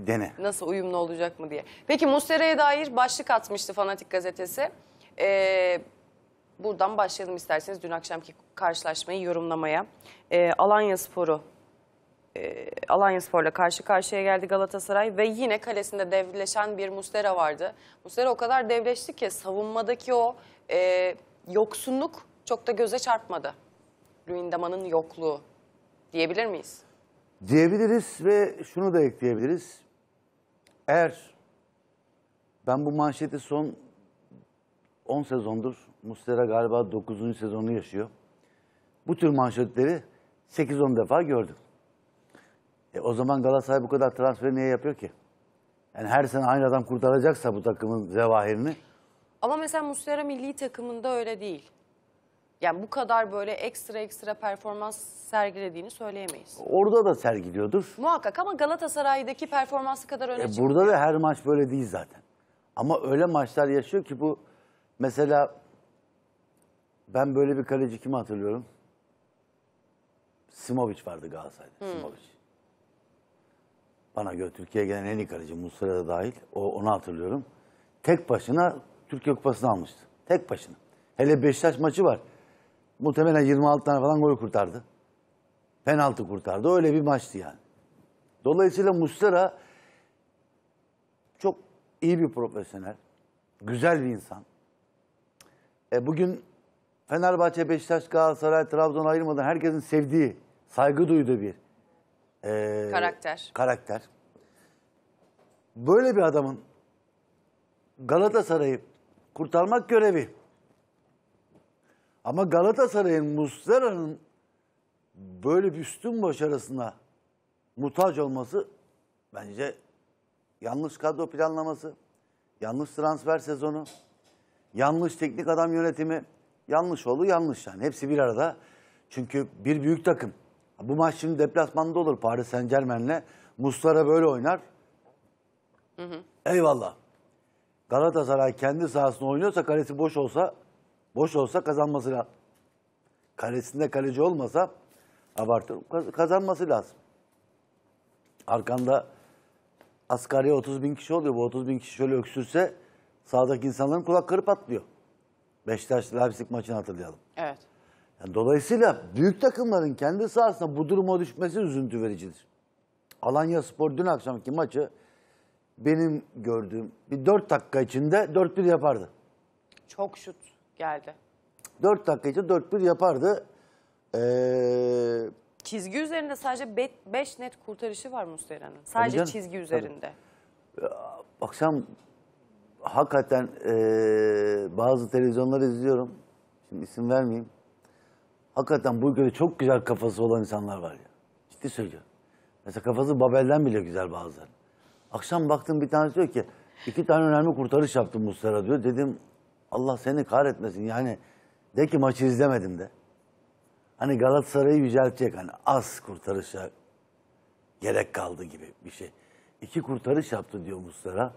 Bir dene. Nasıl uyumlu olacak mı diye. Peki Mustera'ya dair başlık atmıştı Fanatik Gazetesi. Ee, buradan başlayalım isterseniz dün akşamki karşılaşmayı yorumlamaya. Ee, Alanya Sporu e, Alanya Spor'la karşı karşıya geldi Galatasaray ve yine kalesinde devleşen bir Mustera vardı. Mustera o kadar devleşti ki savunmadaki o e, yoksunluk çok da göze çarpmadı. Lüindaman'ın yokluğu diyebilir miyiz? Diyebiliriz ve şunu da ekleyebiliriz. Eğer ben bu manşeti son 10 sezondur, Mustera galiba 9. sezonu yaşıyor. Bu tür manşetleri 8-10 defa gördüm. E, o zaman Galatasaray bu kadar transferi niye yapıyor ki? Yani her sene aynı adam kurtaracaksa bu takımın zevahirini. Ama mesela Muslera milli takımında öyle değil. Yani bu kadar böyle ekstra ekstra performans sergilediğini söyleyemeyiz. Orada da sergiliyordur. Muhakkak ama Galatasaray'daki performansı kadar öne e, çıkmıyor. Burada da her maç böyle değil zaten. Ama öyle maçlar yaşıyor ki bu mesela ben böyle bir kaleci kimi hatırlıyorum? Simovic vardı Galatasaray'da. Hmm. Simovic. Bana göre Türkiye'ye gelen en iyi kaleci Muslera'da dahil. O, onu hatırlıyorum. Tek başına Türkiye Kupası'nı almıştı. Tek başına. Hele Beşiktaş maçı var muhtemelen 26 tane falan gol kurtardı. Penaltı kurtardı. Öyle bir maçtı yani. Dolayısıyla Mustera çok iyi bir profesyonel. Güzel bir insan. E bugün Fenerbahçe, Beşiktaş, Galatasaray, Trabzon ayırmadan herkesin sevdiği, saygı duyduğu bir e, karakter. karakter. Böyle bir adamın Galatasaray'ı kurtarmak görevi. Ama Galatasaray'ın Muslera'nın böyle bir üstün başarısına mutaj olması bence yanlış kadro planlaması, yanlış transfer sezonu, yanlış teknik adam yönetimi, yanlış oldu yanlış yani. Hepsi bir arada. Çünkü bir büyük takım. Bu maç şimdi deplasmanda olur Paris Saint Germain'le. Muslera böyle oynar. Hı hı. Eyvallah. Galatasaray kendi sahasında oynuyorsa kalesi boş olsa Boş olsa kazanması lazım. Kalesinde kaleci olmasa abartıyorum. Kazanması lazım. Arkanda asgari 30 bin kişi oluyor. Bu 30 bin kişi şöyle öksürse sağdaki insanların kulak kırıp atlıyor. Beşiktaş Leipzig maçını hatırlayalım. Evet. Yani dolayısıyla büyük takımların kendi sahasında bu duruma düşmesi üzüntü vericidir. Alanya Spor dün akşamki maçı benim gördüğüm bir 4 dakika içinde 4-1 yapardı. Çok şut geldi. 4 dakikaydı 4-1 yapardı. Ee, Çizgi üzerinde sadece 5 net kurtarışı var Muslera'nın. Sadece canım, çizgi üzerinde. Tabii. Akşam hakikaten e, bazı televizyonları izliyorum. Şimdi isim vermeyeyim. Hakikaten bu ülkede çok güzel kafası olan insanlar var ya. Ciddi söylüyorum. Mesela kafası Babel'den bile güzel bazıları. Akşam baktım bir tanesi diyor ki iki tane önemli kurtarış yaptım Muslera diyor. Dedim Allah seni kahretmesin. Yani de ki maçı izlemedim de. Hani Galatasaray'ı yüceltecek. Hani az kurtarışa gerek kaldı gibi bir şey. İki kurtarış yaptı diyor Mustafa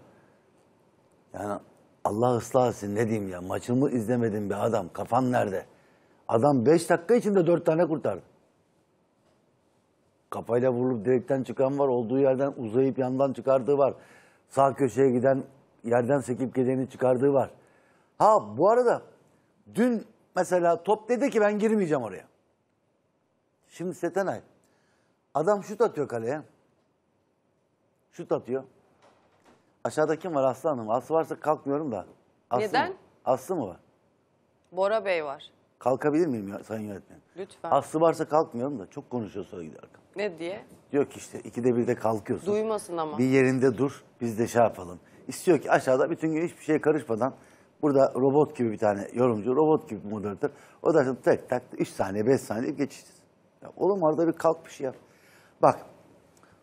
Yani Allah ıslah etsin ne diyeyim ya maçımı izlemedim bir adam kafan nerede? Adam beş dakika içinde dört tane kurtardı. Kafayla vurulup direkten çıkan var, olduğu yerden uzayıp yandan çıkardığı var. Sağ köşeye giden yerden sekip gideni çıkardığı var. Ha bu arada dün mesela top dedi ki ben girmeyeceğim oraya. Şimdi Setenay. Adam şut atıyor kaleye. Şut atıyor. Aşağıda kim var Aslı Hanım? Aslı varsa kalkmıyorum da. Aslı Neden? Mı? Aslı mı var? Bora Bey var. Kalkabilir miyim ya, sayın yönetmen? Lütfen. Aslı varsa kalkmıyorum da çok konuşuyor sonra gidiyor arkam. Ne diye? Diyor ki işte ikide birde kalkıyorsun. Duymasın ama. Bir yerinde dur biz de şey yapalım. İstiyor ki aşağıda bütün gün hiçbir şeye karışmadan Burada robot gibi bir tane yorumcu, robot gibi bir moderatör. O da şimdi tek tak 3 saniye 5 saniye geçeceğiz. Ya oğlum arada bir kalk bir şey yap. Bak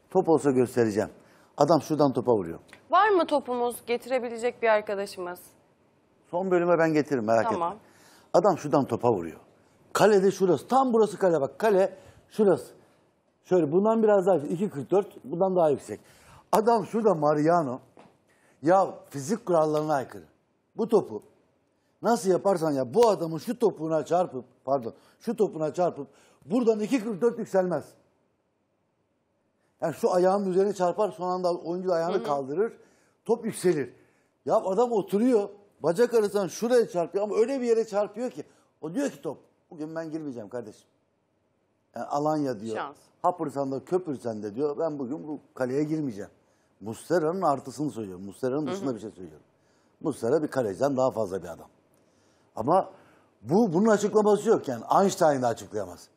top olsa göstereceğim. Adam şuradan topa vuruyor. Var mı topumuz getirebilecek bir arkadaşımız? Son bölüme ben getiririm merak Tamam. etme. Adam şuradan topa vuruyor. Kale de şurası. Tam burası kale bak. Kale şurası. Şöyle bundan biraz daha 2.44 bundan daha yüksek. Adam şurada Mariano. Ya fizik kurallarına aykırı bu topu nasıl yaparsan ya bu adamın şu topuna çarpıp pardon şu topuna çarpıp buradan 2.44 yükselmez. Yani şu ayağının üzerine çarpar son anda oyuncu ayağını Hı-hı. kaldırır top yükselir. Ya adam oturuyor bacak arasından şuraya çarpıyor ama öyle bir yere çarpıyor ki o diyor ki top bugün ben girmeyeceğim kardeşim. Yani Alanya diyor. Şans. Hapırsan da köpürsen de diyor ben bugün bu kaleye girmeyeceğim. Mustera'nın artısını söylüyorum. Mustera'nın dışında bir şey söylüyorum. Muslera bir kaleciden daha fazla bir adam. Ama bu bunun açıklaması yok yani. Einstein de açıklayamaz.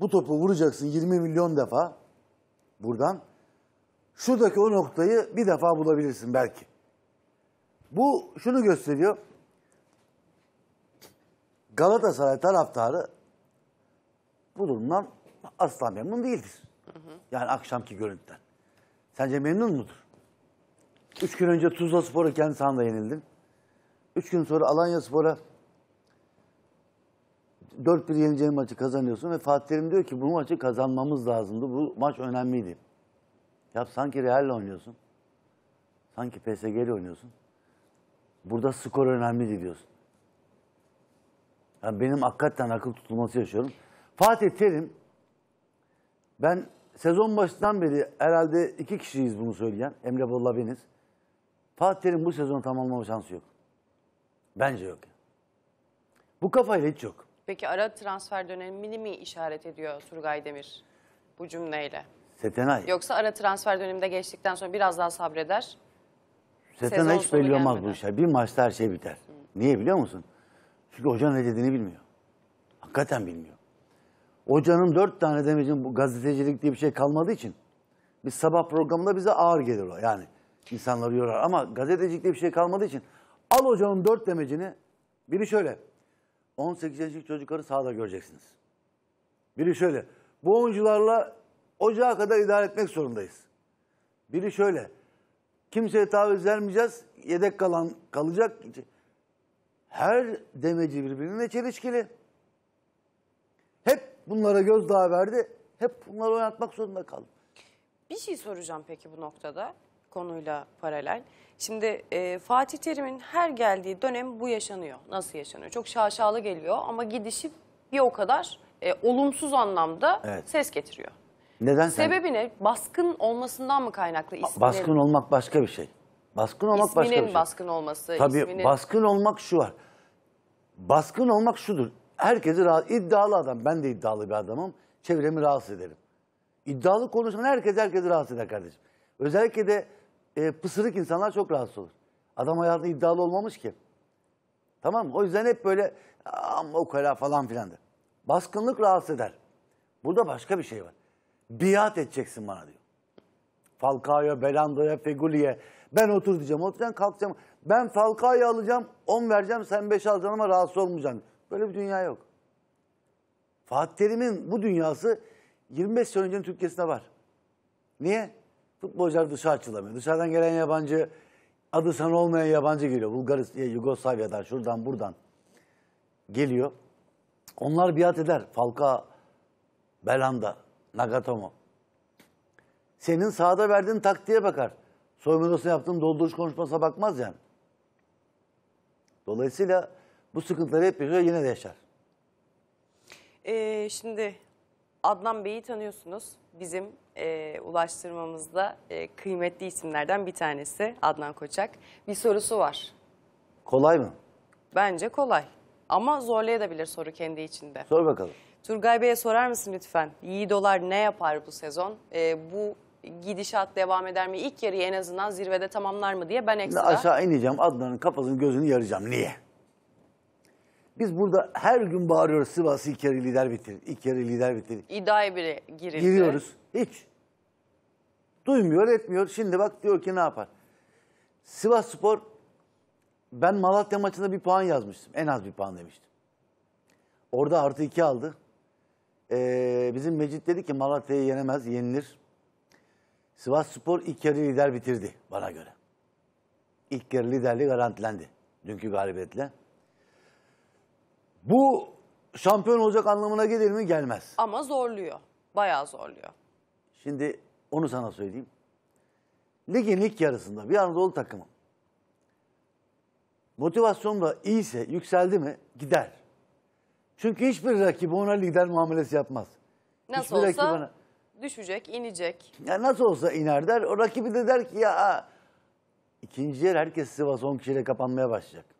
Bu topu vuracaksın 20 milyon defa buradan. Şuradaki o noktayı bir defa bulabilirsin belki. Bu şunu gösteriyor. Galatasaray taraftarı bu durumdan asla memnun değildir. Hı hı. Yani akşamki görüntüden. Sence memnun mudur? Üç gün önce Tuzla Spor'a kendi sahanda yenildim. Üç gün sonra Alanya Spor'a 4-1 yeneceğin maçı kazanıyorsun ve Fatih Terim diyor ki bu maçı kazanmamız lazımdı. Bu maç önemliydi. Ya sanki Real'le oynuyorsun. Sanki PSG'yle oynuyorsun. Burada skor önemliydi diyorsun. Yani benim hakikaten akıl tutulması yaşıyorum. Fatih Terim ben sezon başından beri herhalde iki kişiyiz bunu söyleyen. Emre Bolla beniz. Fatih'in bu sezonu tamamlama şansı yok. Bence yok. Bu kafayla hiç yok. Peki ara transfer dönemini mi işaret ediyor Turgay Demir bu cümleyle? Setenay. Yoksa ara transfer döneminde geçtikten sonra biraz daha sabreder. Setenay hiç belli olmaz bu işler. Bir maçta her şey biter. Hı. Niye biliyor musun? Çünkü hoca ne dediğini bilmiyor. Hakikaten bilmiyor. Hocanın dört tane demecin gazetecilik diye bir şey kalmadığı için biz sabah programında bize ağır gelir o yani insanları yorar. Ama gazetecilikte bir şey kalmadığı için al hocanın dört demecini biri şöyle 18 yaşındaki çocukları sağda göreceksiniz. Biri şöyle bu oyuncularla ocağa kadar idare etmek zorundayız. Biri şöyle kimseye taviz vermeyeceğiz yedek kalan kalacak. Her demeci birbirine çelişkili. Hep bunlara gözdağı verdi. Hep bunları oynatmak zorunda kaldı. Bir şey soracağım peki bu noktada konuyla paralel. Şimdi e, Fatih Terim'in her geldiği dönem bu yaşanıyor. Nasıl yaşanıyor? Çok şaşalı geliyor ama gidişi bir o kadar e, olumsuz anlamda Evet. ses getiriyor. Neden sen? ne? Baskın olmasından mı kaynaklı isminin, Baskın olmak başka bir şey. Baskın olmak isminin başka bir şey. baskın olması? Tabii isminin... baskın olmak şu var. Baskın olmak şudur. Herkesi rahatsız iddialı adam. Ben de iddialı bir adamım. Çevremi rahatsız ederim. İddialı konuşman herkes herkesi rahatsız eder kardeşim. Özellikle de e, pısırık insanlar çok rahatsız olur. Adam hayatında iddialı olmamış ki. Tamam mı? O yüzden hep böyle amma ukala falan filan der. Baskınlık rahatsız eder. Burada başka bir şey var. Biat edeceksin bana diyor. Falcao'ya, Belando'ya, Feguli'ye. Ben otur diyeceğim. Oturacağım kalkacağım. Ben Falcao'yu alacağım. 10 vereceğim. Sen 5 alacaksın ama rahatsız olmayacaksın. Böyle bir dünya yok. Fatih Terim'in bu dünyası 25 sene önce Türkiye'sinde var. Niye? futbolcular dışarı açılamıyor. Dışarıdan gelen yabancı, adı san olmayan yabancı geliyor. Bulgaristan, e, Yugoslavya'dan, şuradan, buradan geliyor. Onlar biat eder. Falka, Belanda, Nagatomo. Senin sahada verdiğin taktiğe bakar. Soyunma odasına yaptığın dolduruş konuşmasına bakmaz yani. Dolayısıyla bu sıkıntıları hep yaşıyor, yine de yaşar. Ee, şimdi Adnan Bey'i tanıyorsunuz. Bizim e, ulaştırmamızda e, kıymetli isimlerden bir tanesi Adnan Koçak. Bir sorusu var. Kolay mı? Bence kolay ama zorlayabilir soru kendi içinde. Sor bakalım. Turgay Bey'e sorar mısın lütfen? İyi Dolar ne yapar bu sezon? E, bu gidişat devam eder mi? İlk yarıyı en azından zirvede tamamlar mı diye ben ekstra... Aşağı ineceğim Adnan'ın kafasını gözünü yarayacağım. Niye? Biz burada her gün bağırıyoruz Sivas ilk yarı lider bitir, ilk yarı lider bitir. İddiaya biri girildi. Giriyoruz. Hiç. Duymuyor etmiyor. Şimdi bak diyor ki ne yapar? Sivas Spor ben Malatya maçında bir puan yazmıştım. En az bir puan demiştim. Orada artı iki aldı. Ee, bizim Mecit dedi ki Malatya'yı yenemez, yenilir. Sivas Spor ilk yarı lider bitirdi bana göre. İlk yarı liderliği garantilendi. Dünkü galibiyetle. Bu şampiyon olacak anlamına gelir mi? Gelmez. Ama zorluyor. Bayağı zorluyor. Şimdi onu sana söyleyeyim. Ligin ilk yarısında bir Anadolu takımı Motivasyonu da iyiyse, yükseldi mi gider. Çünkü hiçbir rakibi ona lider muamelesi yapmaz. Nasıl hiçbir olsa rakibine... düşecek, inecek. Ya nasıl olsa iner der. O rakibi de der ki ya ikinci yer herkes Sivas 10 kişiyle kapanmaya başlayacak.